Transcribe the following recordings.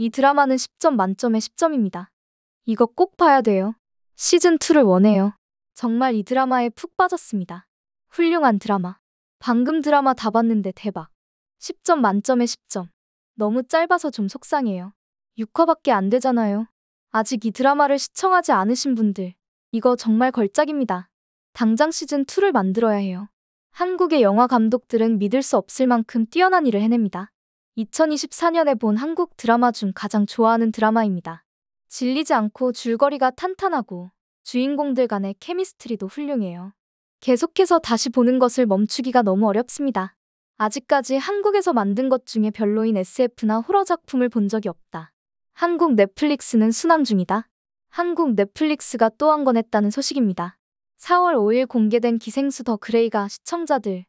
이 드라마는 10점 만점에 10점입니다. 이거 꼭 봐야 돼요. 시즌2를 원해요. 정말 이 드라마에 푹 빠졌습니다. 훌륭한 드라마. 방금 드라마 다 봤는데 대박. 10점 만점에 10점. 너무 짧아서 좀 속상해요. 6화밖에 안 되잖아요. 아직 이 드라마를 시청하지 않으신 분들, 이거 정말 걸작입니다. 당장 시즌2를 만들어야 해요. 한국의 영화 감독들은 믿을 수 없을 만큼 뛰어난 일을 해냅니다. 2024년에 본 한국 드라마 중 가장 좋아하는 드라마입니다. 질리지 않고 줄거리가 탄탄하고 주인공들 간의 케미스트리도 훌륭해요. 계속해서 다시 보는 것을 멈추기가 너무 어렵습니다. 아직까지 한국에서 만든 것 중에 별로인 SF나 호러 작품을 본 적이 없다. 한국 넷플릭스는 순항 중이다. 한국 넷플릭스가 또 한 건 했다는 소식입니다. 4월 5일 공개된 기생수 더 그레이가 시청자들,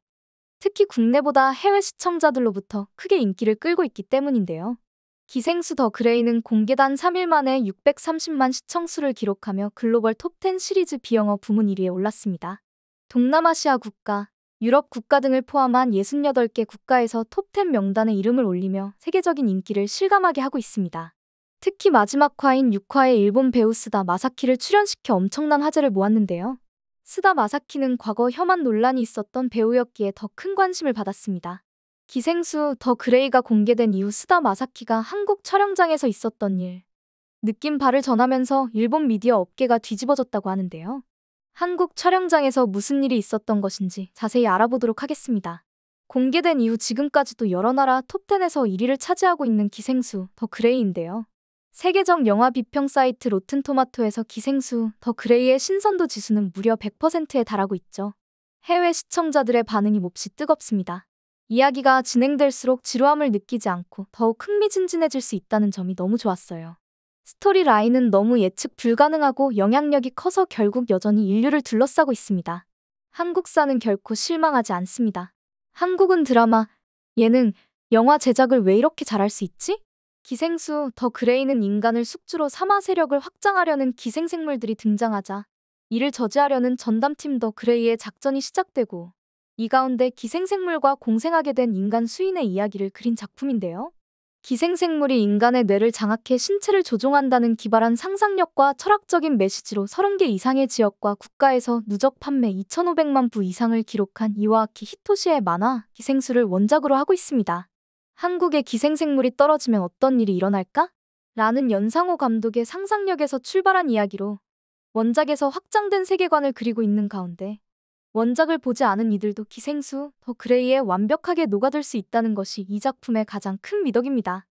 특히 국내보다 해외 시청자들로부터 크게 인기를 끌고 있기 때문인데요. 기생수 더 그레이는 공개단 3일 만에 630만 시청수를 기록하며 글로벌 톱10 시리즈 비영어 부문 1위에 올랐습니다. 동남아시아 국가, 유럽 국가 등을 포함한 68개 국가에서 톱10 명단에 이름을 올리며 세계적인 인기를 실감하게 하고 있습니다. 특히 마지막 화인 6화의 일본 배우 쓰다 마사키를 출연시켜 엄청난 화제를 모았는데요. 스다 마사키는 과거 혐한 논란이 있었던 배우였기에 더 큰 관심을 받았습니다. 기생수 더 그레이가 공개된 이후 스다 마사키가 한국 촬영장에서 있었던 일, 느낌바를 전하면서 일본 미디어 업계가 뒤집어졌다고 하는데요. 한국 촬영장에서 무슨 일이 있었던 것인지 자세히 알아보도록 하겠습니다. 공개된 이후 지금까지도 여러 나라 톱10에서 1위를 차지하고 있는 기생수 더 그레이인데요. 세계적 영화 비평 사이트 로튼토마토에서 기생수 더 그레이의 신선도 지수는 무려 100%에 달하고 있죠. 해외 시청자들의 반응이 몹시 뜨겁습니다. 이야기가 진행될수록 지루함을 느끼지 않고 더욱 흥미진진해질 수 있다는 점이 너무 좋았어요. 스토리 라인은 너무 예측 불가능하고 영향력이 커서 결국 여전히 인류를 둘러싸고 있습니다. 한국사는 결코 실망하지 않습니다. 한국은 드라마, 예능, 영화 제작을 왜 이렇게 잘할 수 있지? 기생수, 더 그레이는 인간을 숙주로 삼아 세력을 확장하려는 기생생물들이 등장하자 이를 저지하려는 전담팀 더 그레이의 작전이 시작되고 이 가운데 기생생물과 공생하게 된 인간 수인의 이야기를 그린 작품인데요. 기생생물이 인간의 뇌를 장악해 신체를 조종한다는 기발한 상상력과 철학적인 메시지로 30개 이상의 지역과 국가에서 누적 판매 2,500만 부 이상을 기록한 이와키 히토시의 만화 기생수를 원작으로 하고 있습니다. 한국의 기생생물이 떨어지면 어떤 일이 일어날까? 라는 연상호 감독의 상상력에서 출발한 이야기로 원작에서 확장된 세계관을 그리고 있는 가운데 원작을 보지 않은 이들도 기생수, 더 그레이에 완벽하게 녹아들 수 있다는 것이 이 작품의 가장 큰 미덕입니다.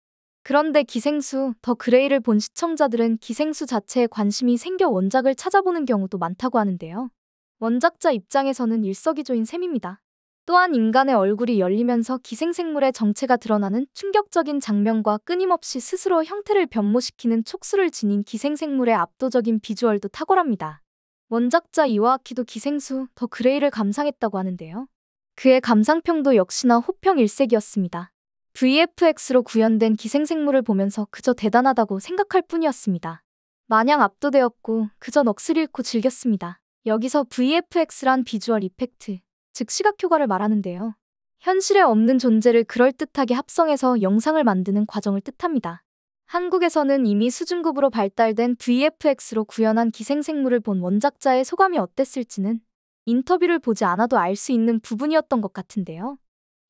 그런데 기생수, 더 그레이를 본 시청자들은 기생수 자체에 관심이 생겨 원작을 찾아보는 경우도 많다고 하는데요. 원작자 입장에서는 일석이조인 셈입니다. 또한 인간의 얼굴이 열리면서 기생생물의 정체가 드러나는 충격적인 장면과 끊임없이 스스로 형태를 변모시키는 촉수를 지닌 기생생물의 압도적인 비주얼도 탁월합니다. 원작자 이와아키도 기생수 더 그레이를 감상했다고 하는데요. 그의 감상평도 역시나 호평 일색이었습니다. VFX로 구현된 기생생물을 보면서 그저 대단하다고 생각할 뿐이었습니다. 마냥 압도되었고 그저 넋을 잃고 즐겼습니다. 여기서 VFX란 비주얼 이펙트, 즉 시각효과를 말하는데요. 현실에 없는 존재를 그럴듯하게 합성해서 영상을 만드는 과정을 뜻합니다. 한국에서는 이미 수준급으로 발달된 VFX로 구현한 기생생물을 본 원작자의 소감이 어땠을지는 인터뷰를 보지 않아도 알 수 있는 부분이었던 것 같은데요.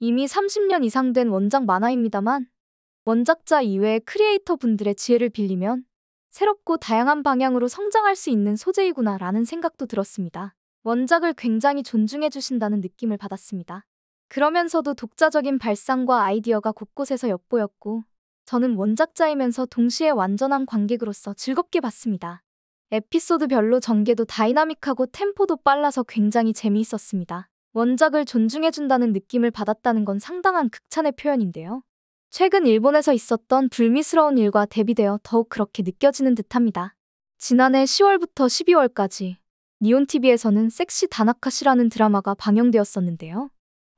이미 30년 이상 된 원작 만화입니다만 원작자 이외의 크리에이터 분들의 지혜를 빌리면 새롭고 다양한 방향으로 성장할 수 있는 소재이구나라는 생각도 들었습니다. 원작을 굉장히 존중해 주신다는 느낌을 받았습니다. 그러면서도 독자적인 발상과 아이디어가 곳곳에서 엿보였고 저는 원작자이면서 동시에 완전한 관객으로서 즐겁게 봤습니다. 에피소드별로 전개도 다이나믹하고 템포도 빨라서 굉장히 재미있었습니다. 원작을 존중해준다는 느낌을 받았다는 건 상당한 극찬의 표현인데요. 최근 일본에서 있었던 불미스러운 일과 대비되어 더욱 그렇게 느껴지는 듯합니다. 지난해 10월부터 12월까지 니온TV에서는 섹시 다나카시라는 드라마가 방영되었었는데요.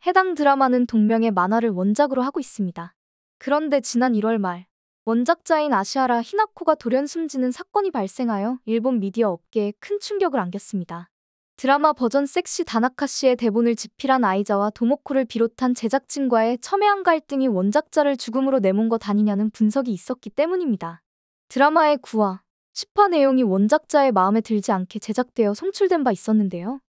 해당 드라마는 동명의 만화를 원작으로 하고 있습니다. 그런데 지난 1월 말, 원작자인 아시아라 히나코가 돌연 숨지는 사건이 발생하여 일본 미디어 업계에 큰 충격을 안겼습니다. 드라마 버전 섹시 다나카 시의 대본을 집필한 아이자와 도모코를 비롯한 제작진과의 첨예한 갈등이 원작자를 죽음으로 내몬 것 아니냐는 분석이 있었기 때문입니다. 드라마의 구화 10화 내용이 원작자의 마음에 들지 않게 제작되어 송출된 바 있었는데요.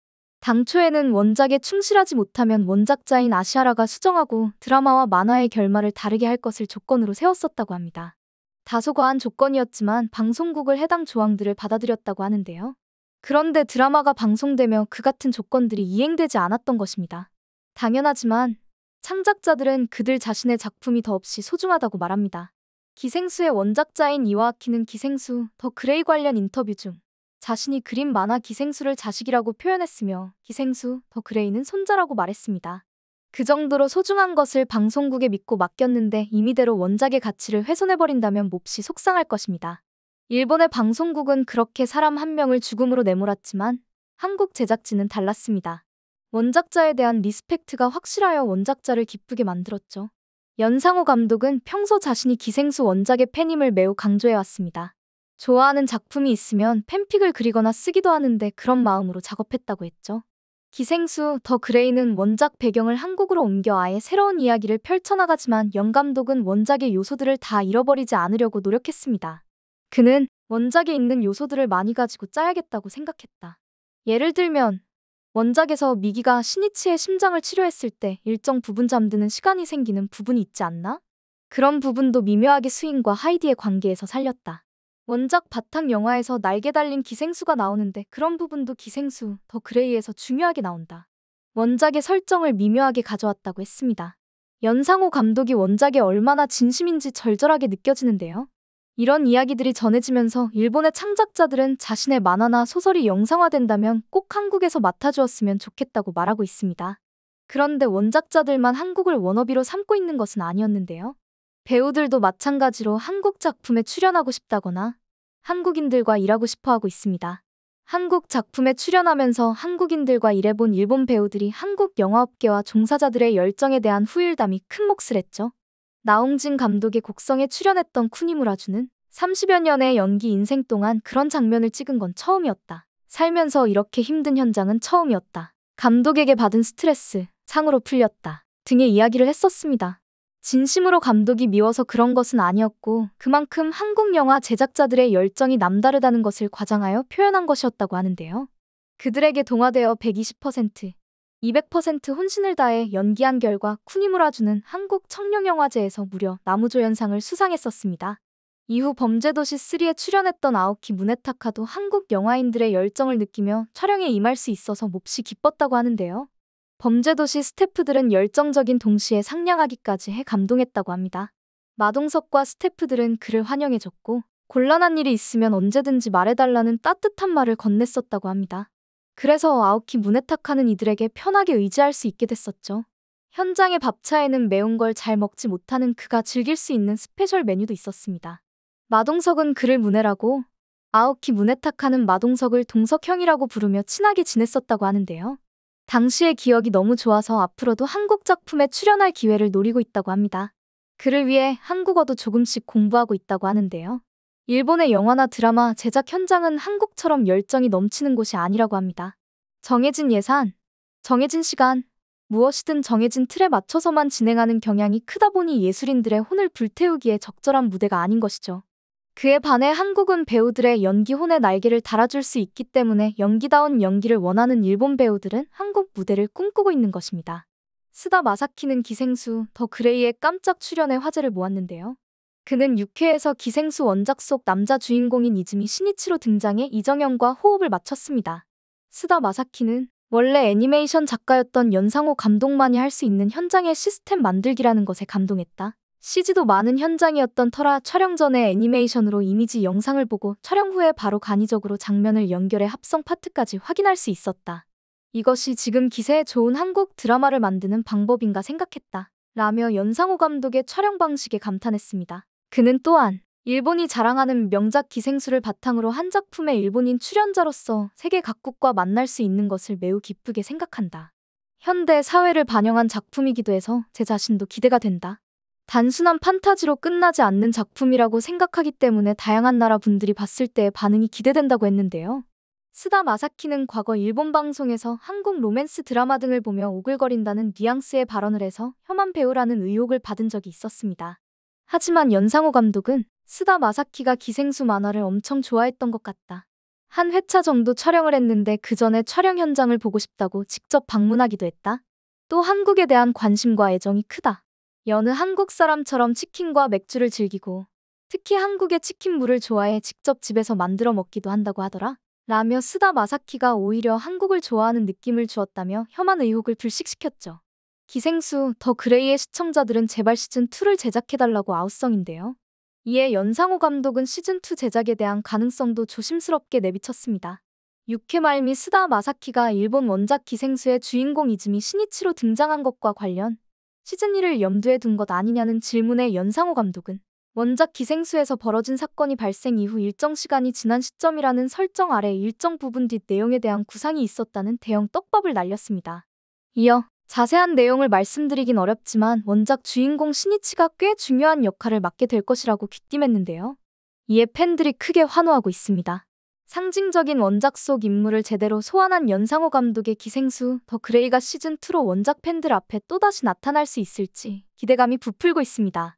당초에는 원작에 충실하지 못하면 원작자인 아시아라가 수정하고 드라마와 만화의 결말을 다르게 할 것을 조건으로 세웠었다고 합니다. 다소 과한 조건이었지만 방송국을 해당 조항들을 받아들였다고 하는데요. 그런데 드라마가 방송되며 그 같은 조건들이 이행되지 않았던 것입니다. 당연하지만 창작자들은 그들 자신의 작품이 더없이 소중하다고 말합니다. 기생수의 원작자인 이와아키는 기생수 더 그레이 관련 인터뷰 중 자신이 그림 만화 기생수를 자식이라고 표현했으며 기생수 더 그레이는 손자라고 말했습니다. 그 정도로 소중한 것을 방송국에 믿고 맡겼는데 임의대로 원작의 가치를 훼손해버린다면 몹시 속상할 것입니다. 일본의 방송국은 그렇게 사람 한 명을 죽음으로 내몰았지만 한국 제작진은 달랐습니다. 원작자에 대한 리스펙트가 확실하여 원작자를 기쁘게 만들었죠. 연상호 감독은 평소 자신이 기생수 원작의 팬임을 매우 강조해왔습니다. 좋아하는 작품이 있으면 팬픽을 그리거나 쓰기도 하는데 그런 마음으로 작업했다고 했죠. 기생수, 더 그레이는 원작 배경을 한국으로 옮겨 아예 새로운 이야기를 펼쳐나가지만 연 감독은 원작의 요소들을 다 잃어버리지 않으려고 노력했습니다. 그는 원작에 있는 요소들을 많이 가지고 짜야겠다고 생각했다. 예를 들면 원작에서 미기가 신이치의 심장을 치료했을 때 일정 부분 잠드는 시간이 생기는 부분이 있지 않나? 그런 부분도 미묘하게 스윙과 하이디의 관계에서 살렸다. 원작 바탕 영화에서 날개 달린 기생수가 나오는데 그런 부분도 기생수, 더 그레이에서 중요하게 나온다. 원작의 설정을 미묘하게 가져왔다고 했습니다. 연상호 감독이 원작에 얼마나 진심인지 절절하게 느껴지는데요. 이런 이야기들이 전해지면서 일본의 창작자들은 자신의 만화나 소설이 영상화된다면 꼭 한국에서 맡아주었으면 좋겠다고 말하고 있습니다. 그런데 원작자들만 한국을 원어비로 삼고 있는 것은 아니었는데요. 배우들도 마찬가지로 한국 작품에 출연하고 싶다거나 한국인들과 일하고 싶어 하고 있습니다. 한국 작품에 출연하면서 한국인들과 일해본 일본 배우들이 한국 영화업계와 종사자들의 열정에 대한 후일담이 큰 몫을 했죠. 나홍진 감독의 곡성에 출연했던 쿠니무라주는 30여 년의 연기 인생 동안 그런 장면을 찍은 건 처음이었다. 살면서 이렇게 힘든 현장은 처음이었다. 감독에게 받은 스트레스, 상으로 풀렸다. 등의 이야기를 했었습니다. 진심으로 감독이 미워서 그런 것은 아니었고 그만큼 한국 영화 제작자들의 열정이 남다르다는 것을 과장하여 표현한 것이었다고 하는데요. 그들에게 동화되어 120%, 200% 혼신을 다해 연기한 결과 쿠니무라주는 한국 청룡영화제에서 무려 나무조연상을 수상했었습니다. 이후 범죄도시 3에 출연했던 아오키 무네타카도 한국 영화인들의 열정을 느끼며 촬영에 임할 수 있어서 몹시 기뻤다고 하는데요. 범죄도시 스태프들은 열정적인 동시에 상냥하기까지 해 감동했다고 합니다. 마동석과 스태프들은 그를 환영해줬고 곤란한 일이 있으면 언제든지 말해달라는 따뜻한 말을 건넸었다고 합니다. 그래서 아오키 문해탁하는 이들에게 편하게 의지할 수 있게 됐었죠. 현장의 밥차에는 매운 걸 잘 먹지 못하는 그가 즐길 수 있는 스페셜 메뉴도 있었습니다. 마동석은 그를 문해라고 아오키 문해탁하는 마동석을 동석형이라고 부르며 친하게 지냈었다고 하는데요. 당시의 기억이 너무 좋아서 앞으로도 한국 작품에 출연할 기회를 노리고 있다고 합니다. 그를 위해 한국어도 조금씩 공부하고 있다고 하는데요. 일본의 영화나 드라마 제작 현장은 한국처럼 열정이 넘치는 곳이 아니라고 합니다. 정해진 예산, 정해진 시간, 무엇이든 정해진 틀에 맞춰서만 진행하는 경향이 크다 보니 예술인들의 혼을 불태우기에 적절한 무대가 아닌 것이죠. 그에 반해 한국은 배우들의 연기혼의 날개를 달아줄 수 있기 때문에 연기다운 연기를 원하는 일본 배우들은 한국 무대를 꿈꾸고 있는 것입니다. 스다 마사키는 기생수, 더 그레이의 깜짝 출연의 화제를 모았는데요. 그는 6회에서 기생수 원작 속 남자 주인공인 이즈미 신이치로 등장해 이정현과 호흡을 맞췄습니다. 스다 마사키는 원래 애니메이션 작가였던 연상호 감독만이 할 수 있는 현장의 시스템 만들기라는 것에 감동했다. CG도 많은 현장이었던 터라 촬영 전에 애니메이션으로 이미지 영상을 보고 촬영 후에 바로 간이적으로 장면을 연결해 합성 파트까지 확인할 수 있었다. 이것이 지금 기세에 좋은 한국 드라마를 만드는 방법인가 생각했다. 라며 연상호 감독의 촬영 방식에 감탄했습니다. 그는 또한 일본이 자랑하는 명작 기생수를 바탕으로 한 작품의 일본인 출연자로서 세계 각국과 만날 수 있는 것을 매우 기쁘게 생각한다. 현대 사회를 반영한 작품이기도 해서 제 자신도 기대가 된다. 단순한 판타지로 끝나지 않는 작품이라고 생각하기 때문에 다양한 나라 분들이 봤을 때 반응이 기대된다고 했는데요. 스다 마사키는 과거 일본 방송에서 한국 로맨스 드라마 등을 보며 오글거린다는 뉘앙스의 발언을 해서 혐한 배우라는 의혹을 받은 적이 있었습니다. 하지만 연상호 감독은 쓰다 마사키가 기생수 만화를 엄청 좋아했던 것 같다. 한 회차 정도 촬영을 했는데 그 전에 촬영 현장을 보고 싶다고 직접 방문하기도 했다. 또 한국에 대한 관심과 애정이 크다. 여느 한국 사람처럼 치킨과 맥주를 즐기고 특히 한국의 치킨물을 좋아해 직접 집에서 만들어 먹기도 한다고 하더라. 라며 쓰다 마사키가 오히려 한국을 좋아하는 느낌을 주었다며 혐한 의혹을 불식시켰죠. 기생수 더 그레이의 시청자들은 제발 시즌2를 제작해달라고 아우성인데요. 이에 연상호 감독은 시즌2 제작에 대한 가능성도 조심스럽게 내비쳤습니다. 6회 말 미스다 마사키가 일본 원작 기생수의 주인공 이즈미 신이치로 등장한 것과 관련 시즌1을 염두에 둔 것 아니냐는 질문에 연상호 감독은 원작 기생수에서 벌어진 사건이 발생 이후 일정 시간이 지난 시점이라는 설정 아래 일정 부분 뒷 내용에 대한 구상이 있었다는 대형 떡밥을 날렸습니다. 이어 자세한 내용을 말씀드리긴 어렵지만 원작 주인공 신이치가 꽤 중요한 역할을 맡게 될 것이라고 귀띔했는데요. 이에 팬들이 크게 환호하고 있습니다. 상징적인 원작 속 인물을 제대로 소환한 연상호 감독의 기생수 더 그레이가 시즌2로 원작 팬들 앞에 또다시 나타날 수 있을지 기대감이 부풀고 있습니다.